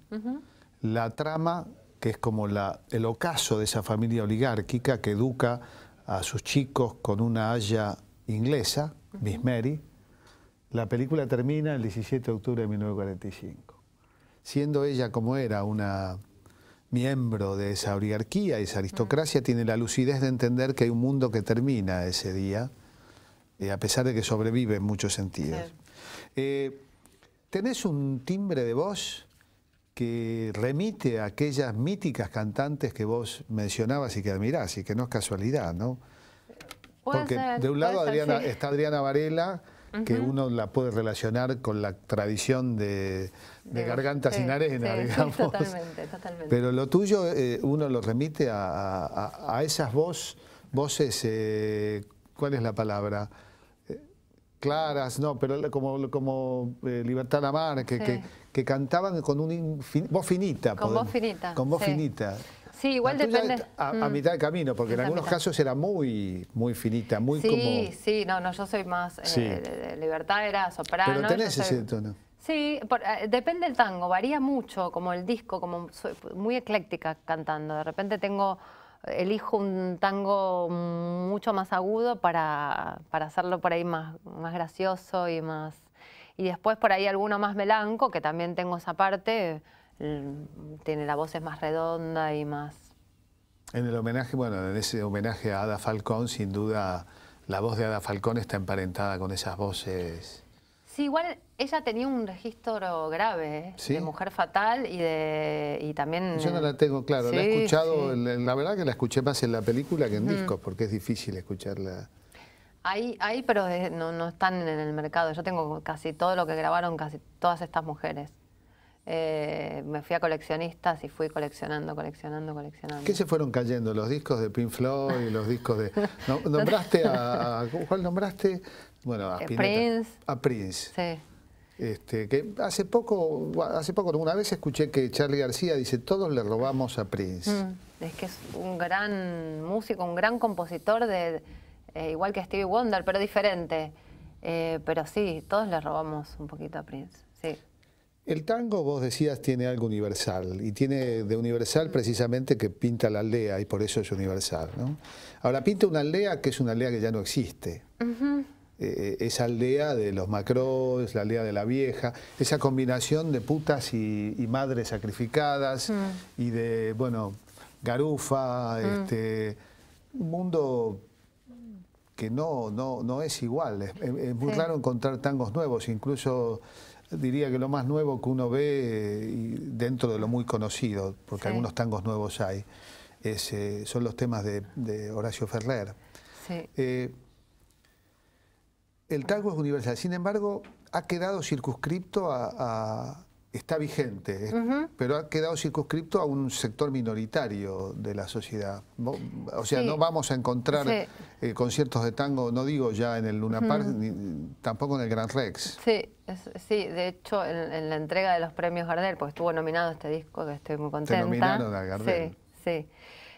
la trama, que es como el ocaso de esa familia oligárquica que educa a sus chicos con una haya inglesa, Miss Mary, la película termina el 17 de octubre de 1945. Siendo ella como era una miembro de esa oligarquía, esa aristocracia, tiene la lucidez de entender que hay un mundo que termina ese día, eh, a pesar de que sobrevive en muchos sentidos. Eh, tenés un timbre de voz que remite a aquellas míticas cantantes que vos mencionabas y que admirás, y que no es casualidad, ¿no? Porque de un lado está Adriana Varela, que uno la puede relacionar con la tradición de, gargantas garganta sin arena, digamos. totalmente, totalmente. Pero lo tuyo, eh, uno lo remite a, esas voz, voces, eh, ¿cuál es la palabra? claras, no, pero como, como eh, Libertad Lamar, que, que, que, cantaban con un voz finita. Con voz finita. Con voz finita. Sí, igual depende. A, mm. mitad de camino, porque en algunos casos era muy, muy finita, muy como. Sí, sí, no, no, yo soy más. Eh, libertad era soprano. Pero tenés Sí, eh, depende del tango, varía mucho, como el disco, como soy muy ecléctica cantando. De repente tengo elijo un tango mucho más agudo para, hacerlo por ahí más, más gracioso y más... Y después por ahí alguno más melanco, que también tengo esa parte, mm, tiene la voz es más redonda y más... En el homenaje, bueno, en ese homenaje a Ada Falcón, sin duda la voz de Ada Falcón está emparentada con esas voces Sí, igual ella tenía un registro grave ¿eh? de mujer fatal y de y también... Yo no la tengo, claro, la he escuchado, la, verdad que la escuché más en la película que en discos, porque es difícil escucharla. Ahí, ahí pero eh, no, están en el mercado, yo tengo casi todo lo que grabaron casi todas estas mujeres. Eh, me fui a coleccionistas y fui coleccionando, coleccionando, coleccionando. ¿Qué se fueron cayendo? ¿Los discos de Pink Floyd? ¿Los discos de...? ¿Nombraste a... ¿Cuál nombraste? Bueno, a Prince. A Prince. Este, que hace poco, hace poco, una vez escuché que Charlie García dice, todos le robamos a Prince. Mm, es que es un gran músico, un gran compositor, de, eh, igual que Stevie Wonder, pero diferente. Eh, pero sí, todos le robamos un poquito a Prince. Sí. El tango, vos decías, tiene algo universal, y tiene de universal mm. precisamente que pinta la aldea, y por eso es universal. ¿no? Ahora, pinta una aldea que es una aldea que ya no existe. Eh, esa aldea de los Macros, la aldea de la vieja, esa combinación de putas y, madres sacrificadas mm. y de, bueno, garufa, mm. este, un mundo que no, no, no es igual. Es, muy raro encontrar tangos nuevos, incluso diría que lo más nuevo que uno ve dentro de lo muy conocido, porque algunos tangos nuevos hay, eh, son los temas de, Horacio Ferrer. Sí. Eh, el tango es universal. Sin embargo, ha quedado circunscripto a, está vigente, pero ha quedado circunscripto a un sector minoritario de la sociedad. O sea, no vamos a encontrar eh, conciertos de tango, no digo ya en el Luna Park, ni, tampoco en el Gran Rex. Sí, sí de hecho, en, la entrega de los premios Gardel, porque estuvo nominado este disco, que estoy muy contenta. Se nominaron a Gardel. Sí, sí.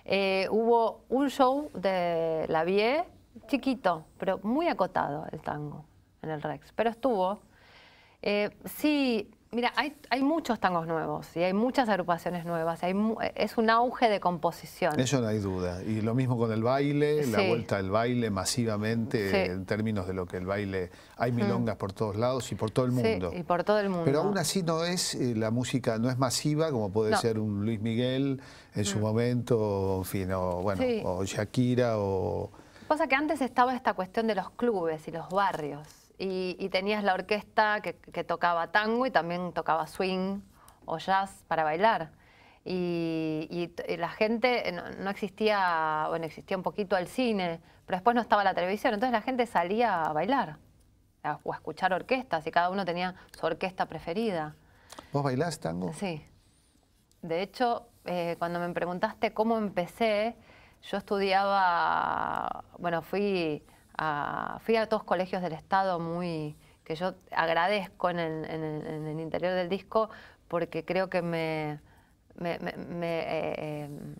Eh, hubo un show de La Vie chiquito, pero muy acotado el tango en el Rex, pero estuvo. Eh, sí, mira, hay, muchos tangos nuevos y hay muchas agrupaciones nuevas, hay es un auge de composición. Eso no hay duda, y lo mismo con el baile, la vuelta al baile masivamente en términos de lo que el baile, hay mm. milongas por todos lados y por todo el mundo. y por todo el mundo. Pero aún así no es, eh, la música no es masiva como puede ser un Luis Miguel en su mm. momento, en o, bueno, o Shakira o cosa que antes estaba esta cuestión de los clubes y los barrios. Y, tenías la orquesta que, tocaba tango y también tocaba swing o jazz para bailar. Y, la gente eh, no, existía, bueno, existía un poquito el cine, pero después no estaba la televisión. Entonces la gente salía a bailar o a escuchar orquestas y cada uno tenía su orquesta preferida. ¿Vos bailás tango? Sí. De hecho, eh, cuando me preguntaste cómo empecé, yo estudiaba, bueno, fui a, fui a todos colegios del Estado muy que yo agradezco en el, interior del disco porque creo que me, eh, em,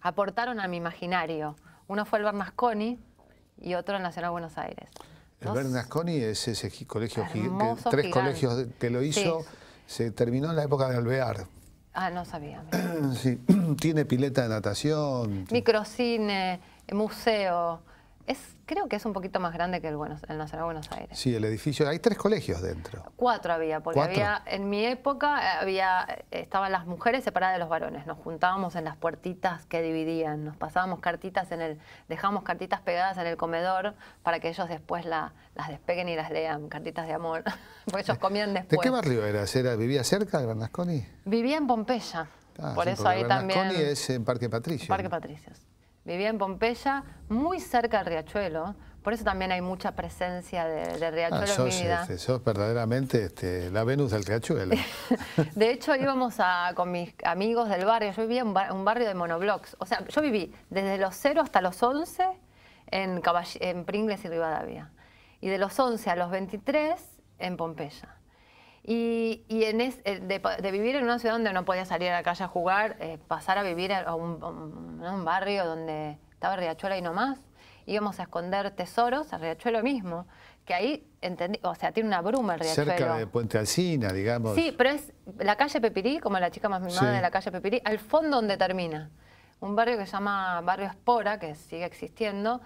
aportaron a mi imaginario. Uno fue el Bernasconi y otro el Nacional Buenos Aires. El Bernasconi es ese colegio, gigante tres colegios que lo hizo, se terminó en la época de Olvear. Ah, no sabía. Sí, tiene pileta de natación. Microcine, museo. Es, creo que es un poquito más grande que el, bueno el Nacional Buenos Aires. Sí, el edificio, hay tres colegios dentro. Cuatro había, porque había, en mi época eh, había, eh, estaban las mujeres separadas de los varones, nos juntábamos en las puertitas que dividían, nos pasábamos cartitas en el, dejábamos cartitas pegadas en el comedor para que ellos después las despeguen y las lean, cartitas de amor, porque ellos comían después. ¿De qué barrio eras? Era, ¿Vivía cerca de Bernasconi? Vivía en Pompeya. Ah, por eso ahí Bernasconi es en Parque Patricio. Parque Patricios vivía en Pompeya, muy cerca del riachuelo. Por eso también hay mucha presencia de, riachuelo ah, sos, vida. sos verdaderamente este, la Venus del riachuelo. de hecho, íbamos con mis amigos del barrio. Yo vivía en un, barrio de monoblocks. O sea, yo viví desde los 0 hasta los 11 en, en Pringles y Rivadavia. Y de los 11 a los 23 en Pompeya. Y, y en eh, de, de, vivir en una ciudad donde no podía salir a la calle a jugar, eh, pasar a vivir a un, barrio donde estaba Riachuelo y no más, íbamos a esconder tesoros a Riachuelo mismo, que ahí, entendí, o sea, tiene una bruma el Riachuelo. Cerca de Puente Alcina, digamos. Sí, pero es la calle Pepirí, como la chica más mimada de la calle Pepirí, al fondo donde termina. Un barrio que se llama Barrio Espora, que sigue existiendo,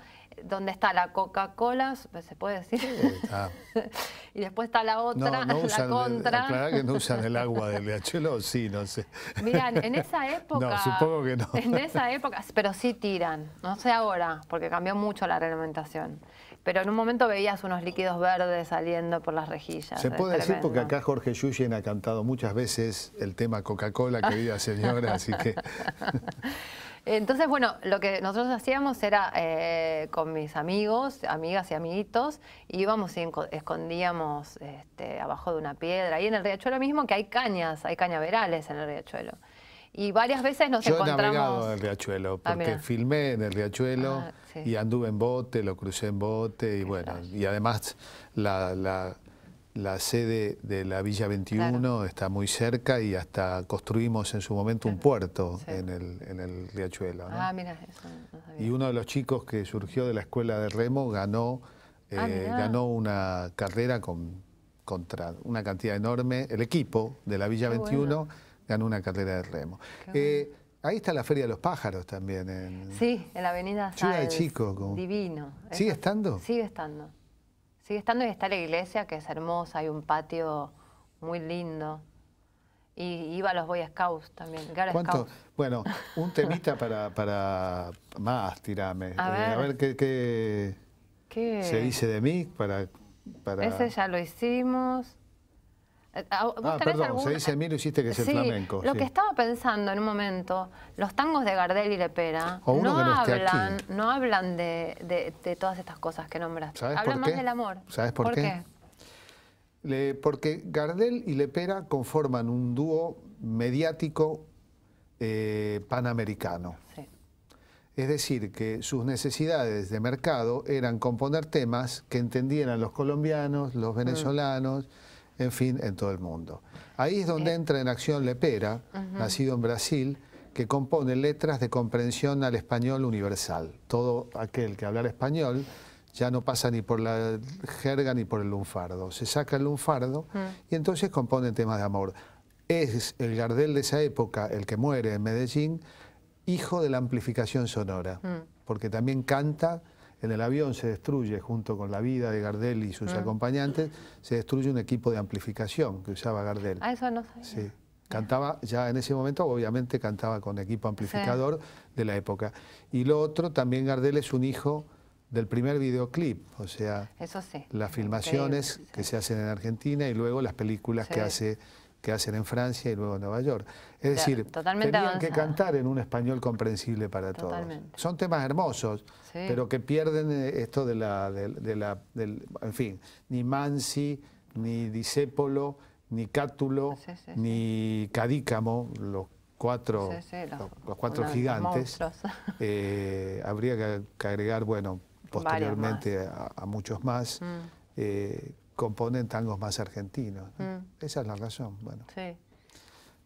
donde está la Coca-Cola, pues, se puede decir. y después está la otra, la contra. claro que no usan el agua del leachuelo? sí, no sé. Mirá, en esa época. No, supongo que no. En esa época, pero sí tiran. No sé ahora, porque cambió mucho la reglamentación. Pero en un momento veías unos líquidos verdes saliendo por las rejillas. Se puede decir porque acá Jorge Yuyen ha cantado muchas veces el tema Coca-Cola, querida señora, así que. Entonces, bueno, lo que nosotros hacíamos era eh, con mis amigos, amigas y amiguitos, íbamos y escondíamos este, abajo de una piedra, y en el riachuelo mismo, que hay cañas, hay cañaverales en el riachuelo. Y varias veces nos encontramos... Yo en el riachuelo, ah, porque filmé en el riachuelo ah, y anduve en bote, lo crucé en bote, y bueno, y además la la sede de la Villa 21 está muy cerca y hasta construimos en su momento un puerto en, el, riachuelo. Ah, y uno de los chicos que surgió de la escuela de remo ganó, ah, eh, ganó una carrera con, contra una cantidad enorme. El equipo de la Villa 21 ganó una carrera de remo. Eh, ahí está la Feria de los Pájaros también. sí, en la avenida de Chico. Divino. ¿Sigue estando? Sigue estando. Sigue estando y está la iglesia, que es hermosa, hay un patio muy lindo. Y iba a los Boy Scouts también. ¿Cuánto? Bueno, un temita para, para más, tirame. A eh, ver, qué, se dice de mí para, para... Ese ya lo hicimos. Lo que estaba pensando en un momento, los tangos de Gardel y Lepera no, hablan, de, todas estas cosas que nombraste. hablan más del amor. ¿Sabes por, qué? porque Gardel y Lepera conforman un dúo mediático eh, panamericano. Es decir, que sus necesidades de mercado eran componer temas que entendieran los colombianos, los mm. venezolanos en fin, en todo el mundo. Ahí es donde eh. entra en acción Lepera, nacido en Brasil, que compone letras de comprensión al español universal. Todo aquel que habla español ya no pasa ni por la jerga ni por el lunfardo. Se saca el lunfardo y entonces compone temas de amor. Es el Gardel de esa época, el que muere en Medellín, hijo de la amplificación sonora, porque también canta en el avión se destruye, junto con la vida de Gardel y sus mm. acompañantes, se destruye un equipo de amplificación que usaba Gardel. Ah, eso no sabía. Sí. Cantaba, ya en ese momento, obviamente cantaba con equipo amplificador de la época. Y lo otro, también Gardel es un hijo del primer videoclip, o sea, las filmaciones que se hacen en Argentina y luego las películas que hace que hacen en Francia y luego en Nueva York. Es decir, tenían que cantar en un español comprensible para todos. Son temas hermosos, pero que pierden eh, esto de la, de, la del, en fin, ni Mansi, ni Disépolo, ni Cátulo, ni Cadícamo, los cuatro, los, cuatro gigantes. Eh, habría que, agregar, bueno, posteriormente a, muchos más. Mm. Eh, componen tangos más argentinos. Mm. Esa es la razón. Bueno.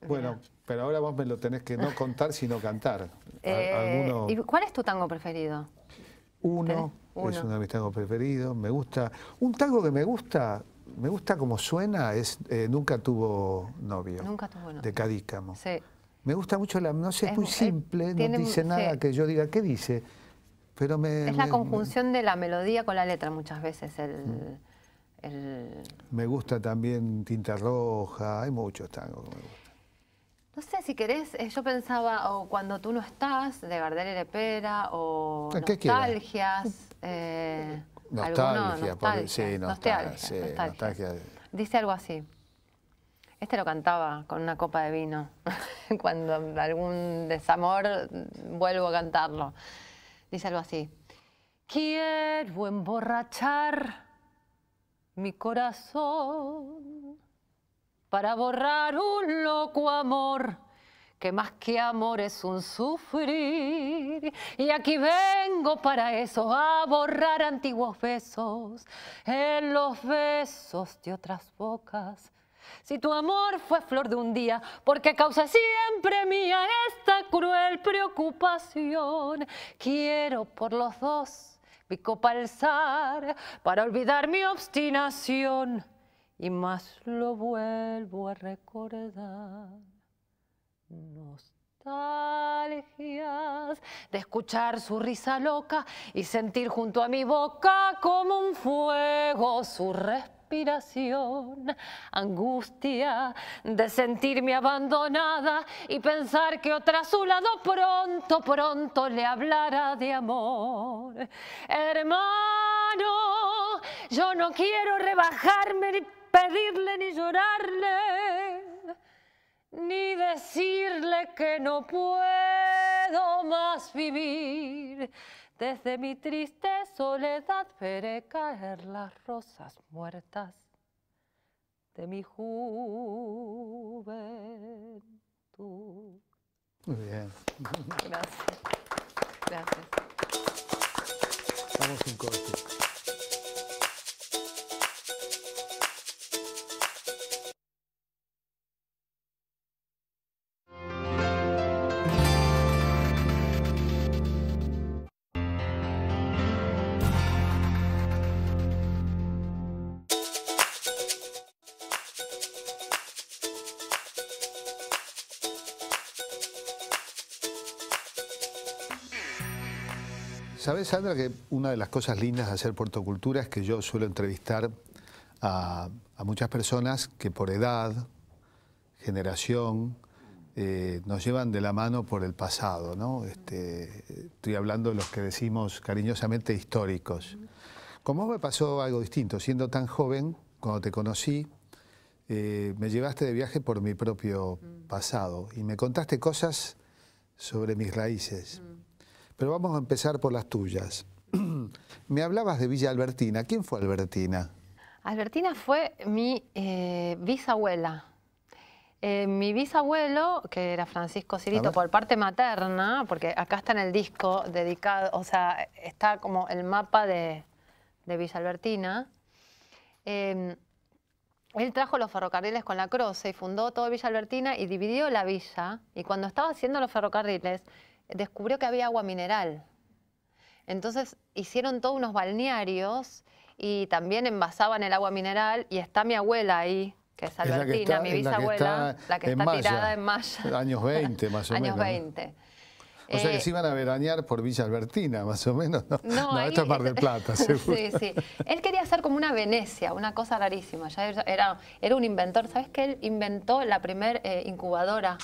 Bueno, pero ahora vos me lo tenés que no contar, sino cantar. Eh, ¿Y cuál es tu tango preferido? Uno, es uno de mis tangos preferidos. Me gusta. Un tango que me gusta, me gusta como suena, es eh, Nunca tuvo novio. Nunca tuvo novio. De Cadícamo. Me gusta mucho la. No es, muy simple, no dice nada que yo diga, ¿qué dice? Pero Es la conjunción de la melodía con la letra muchas veces. El, mm. Me gusta también Tinta Roja, hay muchos tangos que me No sé, si querés, eh, yo pensaba, o cuando tú no estás, de Gardel y pera o Nostalgias. Eh, nostalgia, nostalgia. Dice algo así. Este lo cantaba con una copa de vino. cuando algún desamor vuelvo a cantarlo. Dice algo así. Quiero emborrachar mi corazón para borrar un loco amor que más que amor es un sufrir. Y aquí vengo para eso, a borrar antiguos besos en los besos de otras bocas. Si tu amor fue flor de un día, porque causa siempre mía esta cruel preocupación, quiero por los dos Pico para olvidar mi obstinación y más lo vuelvo a recordar. Nostalgias de escuchar su risa loca y sentir junto a mi boca como un fuego su respiración angustia de sentirme abandonada y pensar que otra a su lado pronto, pronto le hablará de amor. Hermano, yo no quiero rebajarme ni pedirle ni llorarle, ni decirle que no puedo más vivir. Desde mi triste soledad veré caer las rosas muertas de mi juventud. Muy bien. Gracias. Gracias. un corte. Sabes, Sandra, que una de las cosas lindas de hacer Cultura es que yo suelo entrevistar a, muchas personas que por edad, generación, eh, nos llevan de la mano por el pasado, este, estoy hablando de los que decimos cariñosamente históricos. Con me pasó algo distinto. Siendo tan joven, cuando te conocí, eh, me llevaste de viaje por mi propio mm. pasado y me contaste cosas sobre mis raíces. Mm. Pero vamos a empezar por las tuyas. Me hablabas de Villa Albertina. ¿Quién fue Albertina? Albertina fue mi eh, bisabuela. Eh, mi bisabuelo, que era Francisco Cirito por parte materna, porque acá está en el disco dedicado, o sea, está como el mapa de, Villa Albertina. Em, él trajo los ferrocarriles con la croce y fundó todo Villa Albertina y dividió la villa. Y cuando estaba haciendo los ferrocarriles, descubrió que había agua mineral. Entonces hicieron todos unos balnearios y también envasaban el agua mineral y está mi abuela ahí, que es Albertina, mi bisabuela, la que está, tirada en Maya. Años 20 más o menos. Años 20. O sea que eh, se iban a veranear por Villa Albertina, más o menos. No, no, no esto es Mar del Plata, seguro. Sí, sí. Él quería hacer como una Venecia, una cosa rarísima. era, era un inventor. ¿Sabes que Él inventó la primera eh, incubadora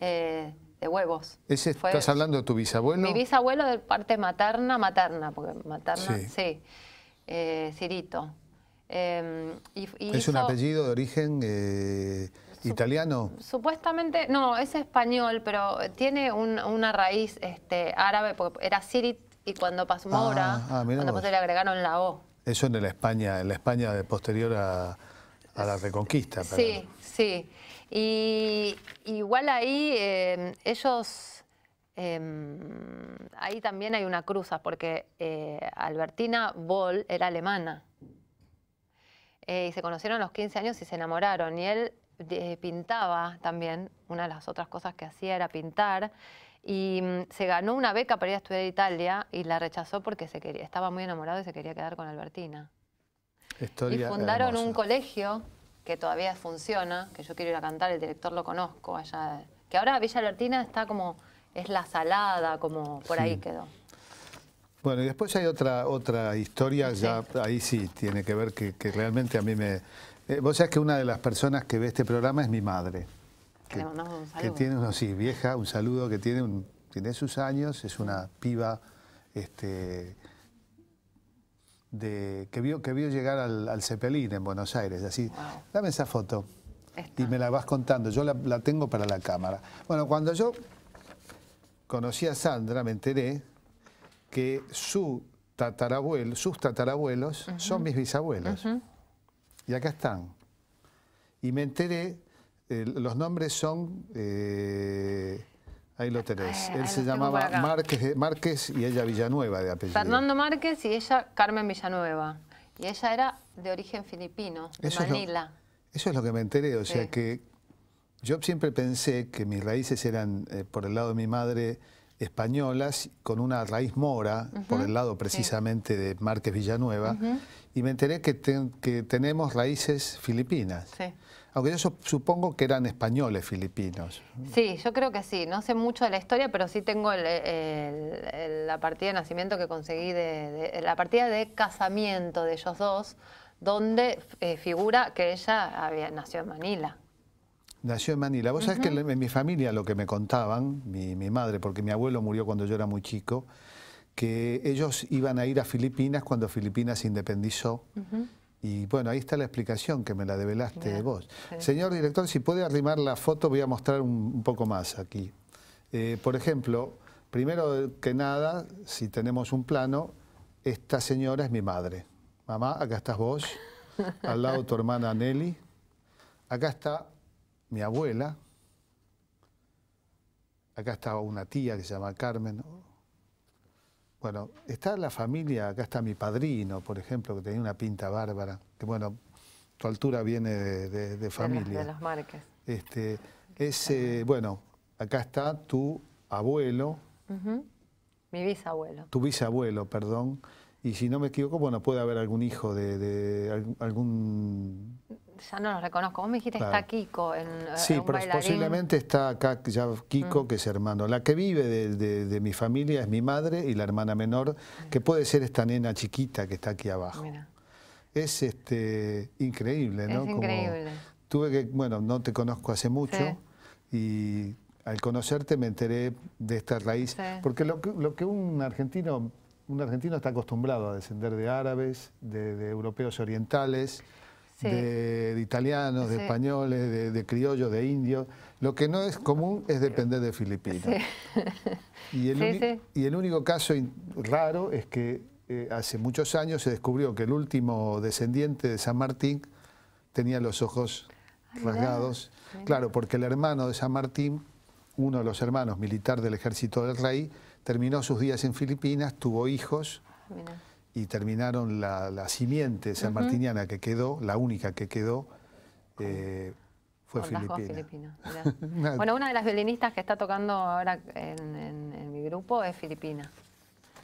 eh, huevos. ¿Estás hablando de tu bisabuelo? Mi bisabuelo de parte materna, materna, porque materna, sí, eh, Cirito. Em, ¿Es un apellido de origen eh, italiano? Supuestamente, no, es español, pero tiene una raíz este, árabe, porque era Cirit y cuando pasó Mora, ah, ah, cuando le agregaron la O. Eso en la España, en la España de posterior a, la Reconquista. Sí, sí. Y igual ahí eh, ellos, em, ahí también hay una cruza, porque eh, Albertina Boll era alemana. Eh, y se conocieron a los 15 años y se enamoraron. Y él pintaba también, una de las otras cosas que hacía era pintar. Y mm, se ganó una beca para ir a estudiar a Italia y la rechazó porque se quería, estaba muy enamorado y se quería quedar con Albertina. y fundaron un colegio que todavía funciona, que yo quiero ir a cantar, el director lo conozco allá. Que ahora Villa Lertina está como, es la salada, como por ahí quedó. Bueno, y después hay otra, otra historia, ya ahí sí tiene que ver que, realmente a mí me... Eh, vos sabés que una de las personas que ve este programa es mi madre. Que, Le mandamos un saludo. Que tiene, sí, vieja, un saludo, que tiene, tiene sus años, es una piba... Este, que, vio, que vio llegar al, Cepelín en Buenos Aires. Así, dame esa foto. Y me la vas contando, yo la, tengo para la cámara. Bueno, cuando yo conocí a Sandra, me enteré que su sus tatarabuelos son mis bisabuelos. Y acá están. Y me enteré, eh, los nombres son... Eh, Ahí lo tenés. Eh, Él se llamaba Márquez, eh, Márquez y ella Villanueva de apellido. Fernando Márquez y ella Carmen Villanueva. Y ella era de origen filipino, de Manila. eso es lo que me enteré, o sea que yo siempre pensé que mis raíces eran, eh, por el lado de mi madre, españolas, con una raíz mora, por el lado precisamente de Márquez Villanueva, y me enteré que, que tenemos raíces filipinas. Sí. Aunque yo supongo que eran españoles filipinos. Sí, yo creo que sí. No sé mucho de la historia, pero sí tengo la partida de nacimiento que conseguí, de, la partida de casamiento de ellos dos, donde eh, figura que ella había, nació en Manila. Nació en Manila. Vos sabés que en mi familia lo que me contaban, mi, madre, porque mi abuelo murió cuando yo era muy chico, que ellos iban a ir a Filipinas cuando Filipinas se independizó. Y bueno, ahí está la explicación que me la develaste vos. Señor director, si puede arrimar la foto, voy a mostrar un, poco más aquí. Eh, por ejemplo, primero que nada, si tenemos un plano, esta señora es mi madre. Mamá, acá estás vos, al lado tu hermana Nelly, acá está mi abuela, acá está una tía que se llama Carmen, bueno, está la familia, acá está mi padrino, por ejemplo, que tenía una pinta bárbara, que bueno, tu altura viene de, familia. De los marcas. Este, ese, eh, bueno, acá está tu abuelo. Mi bisabuelo. Tu bisabuelo, perdón. Y si no me equivoco, bueno, puede haber algún hijo de algún ya no los reconozco. Vos me dijiste está Kiko. En, eh, sí, pero posiblemente está acá ya Kiko, mm. que es hermano. La que vive de, mi familia es mi madre y la hermana menor, que puede ser esta nena chiquita que está aquí abajo. Es este increíble, ¿no? increíble. tuve que, bueno, no te conozco hace mucho y al conocerte me enteré de esta raíz. Porque lo que, un argentino un argentino está acostumbrado a descender de árabes, de, de europeos orientales, de, italianos, de españoles, de, criollos, de indios. Lo que no es común es depender de Filipinas. Y el, único caso raro es que eh, hace muchos años se descubrió que el último descendiente de San Martín tenía los ojos ah, rasgados. Claro, porque el hermano de San Martín, uno de los hermanos militar del ejército del rey, terminó sus días en Filipinas, tuvo hijos. Ah, y terminaron la, simiente sanmartiniana martiniana que quedó, la única que quedó, eh, fue filipina. bueno, una de las violinistas que está tocando ahora en, mi grupo es filipina.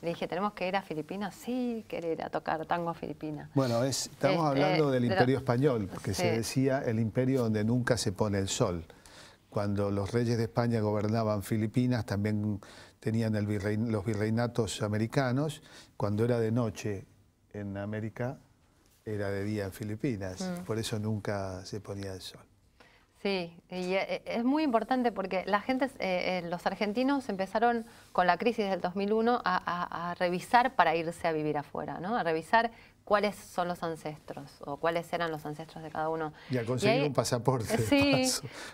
Le dije, tenemos que ir a Filipinas, sí, querer ir a tocar tango filipina. Bueno, es, estamos este, hablando del imperio español, que se decía el imperio donde nunca se pone el sol cuando los reyes de España gobernaban Filipinas, también tenían el los virreinatos americanos, cuando era de noche en América, era de día en Filipinas, mm. por eso nunca se ponía el sol. Sí, y eh, eh, es muy importante porque la gente, eh, los argentinos empezaron con la crisis del 2001 a, a, revisar para irse a vivir afuera, ¿no? A revisar cuáles son los ancestros o cuáles eran los ancestros de cada uno. Y a conseguir un pasaporte. Sí,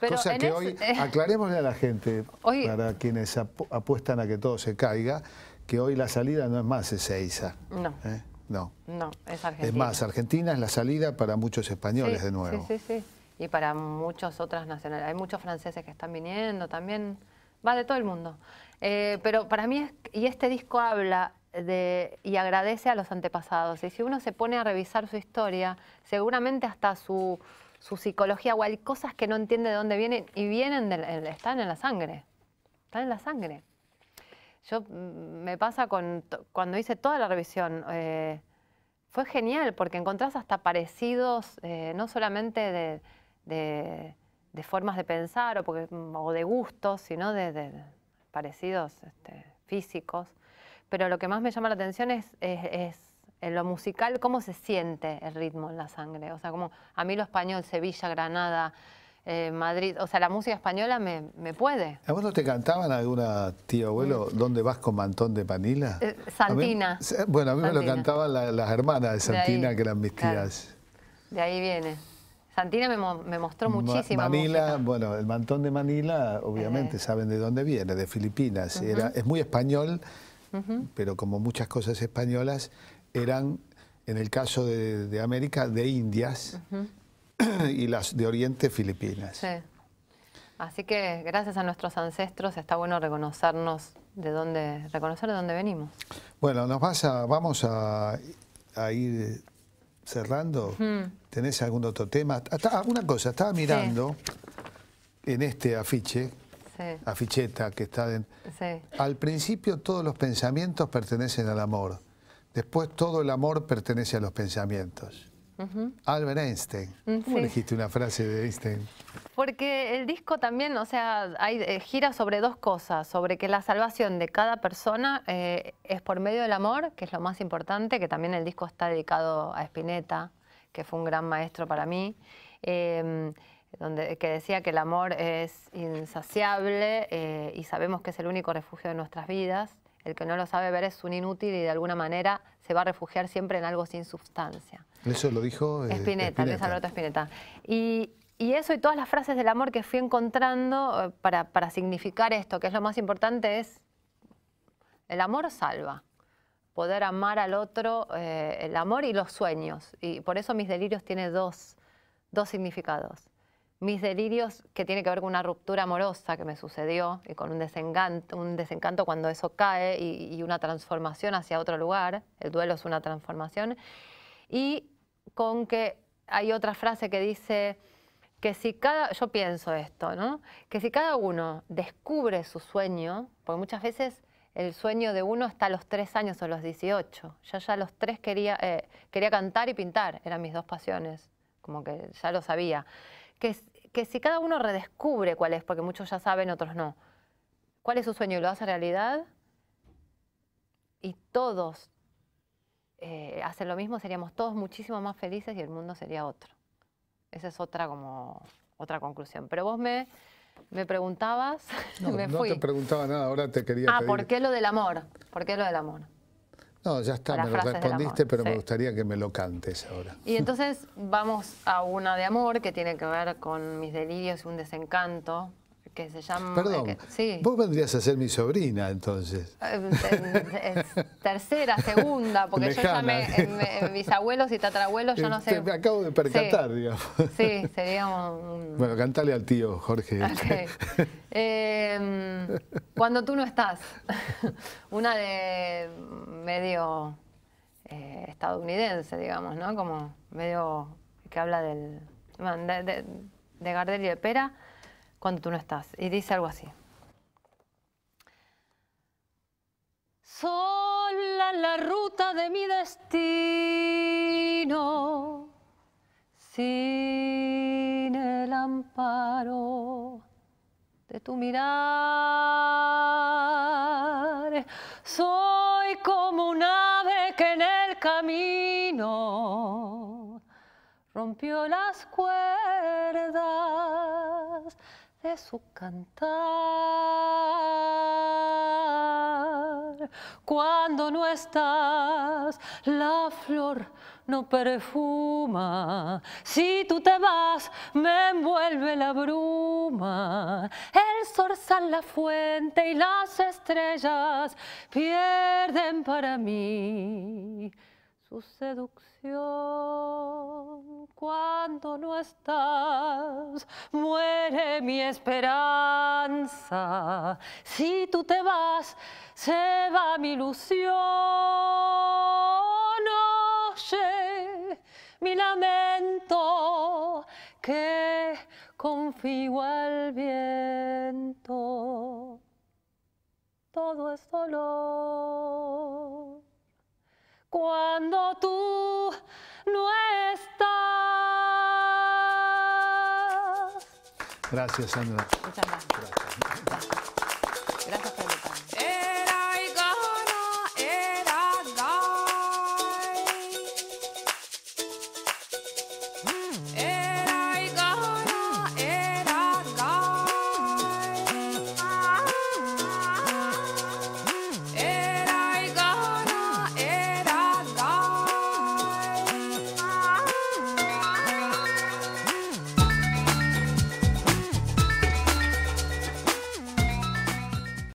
cosa que hoy eh, aclarémosle a la gente, para quienes apuestan a que todo se caiga, que hoy la salida no es más Ezeiza. No. ¿eh? No. No, es Argentina. Es más, Argentina es la salida para muchos españoles de nuevo. Sí, sí, sí. Y para muchos otras nacionalidades. Hay muchos franceses que están viniendo también. Va de todo el mundo. Eh, pero para mí, es, y este disco habla y agradece a los antepasados. Y si uno se pone a revisar su historia, seguramente hasta su, psicología o hay cosas que no entiende de dónde vienen y vienen están en la sangre. Están en la sangre. Yo mm, me pasa cuando hice toda la revisión. Eh, fue genial porque encontrás hasta parecidos, eh, no solamente de, formas de pensar o, mm, de gustos, sino de, parecidos este, físicos pero lo que más me llama la atención es, en lo musical, cómo se siente el ritmo en la sangre. O sea, como a mí lo español, Sevilla, Granada, eh, Madrid, o sea, la música española me, puede. ¿A vos no te cantaban alguna tío abuelo, mm. ¿Dónde vas con mantón de panila? Eh, Santina. bueno, a mí me lo cantaban las hermanas de Santina, que eran mis tías. De ahí viene. Santina me, me mostró muchísimo. Manila, bueno, el mantón de Manila, obviamente, eh. saben de dónde viene, de Filipinas. Era, es muy español pero como muchas cosas españolas, eran, en el caso de, América, de Indias y las de Oriente, Filipinas. Así que gracias a nuestros ancestros está bueno reconocernos de dónde, reconocer de dónde venimos. Bueno, nos vas vamos a, ir cerrando. ¿Tenés algún otro tema? una cosa, estaba mirando en este afiche Ficheta, que está... En... Al principio todos los pensamientos pertenecen al amor, después todo el amor pertenece a los pensamientos. Albert Einstein. Mm, ¿Cómo elegiste una frase de Einstein? Porque el disco también, o sea, eh, gira sobre dos cosas, sobre que la salvación de cada persona eh, es por medio del amor, que es lo más importante, que también el disco está dedicado a Spinetta, que fue un gran maestro para mí. Eh, donde, que decía que el amor es insaciable eh, y sabemos que es el único refugio de nuestras vidas. El que no lo sabe ver es un inútil y de alguna manera se va a refugiar siempre en algo sin sustancia. Eso lo dijo Espineta, eh, Spinetta, Luis Alberto Spinetta. Y, y, eso y todas las frases del amor que fui encontrando eh, para, para significar esto, que es lo más importante, es el amor salva poder amar al otro, el amor y los sueños. Y por eso mis delirios tiene dos, dos significados mis delirios que tiene que ver con una ruptura amorosa que me sucedió y con un desencanto, cuando eso cae y, una transformación hacia otro lugar, el duelo es una transformación, y con que hay otra frase que dice que si cada, yo pienso esto, ¿no? que si cada uno descubre su sueño, porque muchas veces el sueño de uno está a los tres años o los 18, yo ya los tres quería, eh, quería cantar y pintar, eran mis dos pasiones, como que ya lo sabía que, si cada uno redescubre cuál es, porque muchos ya saben, otros no, cuál es su sueño y lo hace realidad, y todos eh, hacen lo mismo, seríamos todos muchísimo más felices y el mundo sería otro. Esa es otra como otra conclusión. Pero vos me, me preguntabas, no, me fui. No te preguntaba nada, ahora te quería Ah, ¿por qué lo del amor? ¿Por qué lo del amor? No, ya está, me lo respondiste, pero me gustaría que me lo cantes ahora. Y entonces vamos a una de amor que tiene que ver con mis delirios y un desencanto, que se llama... Perdón, sí. vos vendrías a ser mi sobrina entonces. Eh, tercera, segunda, porque yo ya me, mis abuelos y tatarabuelos, yo no este, sé... Me acabo de percatar, digamos. Sí, seríamos... Bueno, cantale al tío, Jorge. Em, cuando tú no estás, una de medio eh, estadounidense, digamos, ¿no? Como medio que habla del... de, de, de Gardel y de Pera cuando tú no estás. Y dice algo así. Sola la ruta de mi destino, sin el amparo de tu mirar. Soy como un ave que en el camino rompió las cuerdas su cantar. Cuando no estás, la flor no perfuma. Si tú te vas, me envuelve la bruma. El zorzal, la fuente y las estrellas pierden para mí su seducción. Cuando no estás, muere mi esperanza. Si tú te vas, se va mi ilusión. Oye, mi lamento que confío al viento. Todo es dolor cuando tú no estás. Gracias, Sandra. Muchas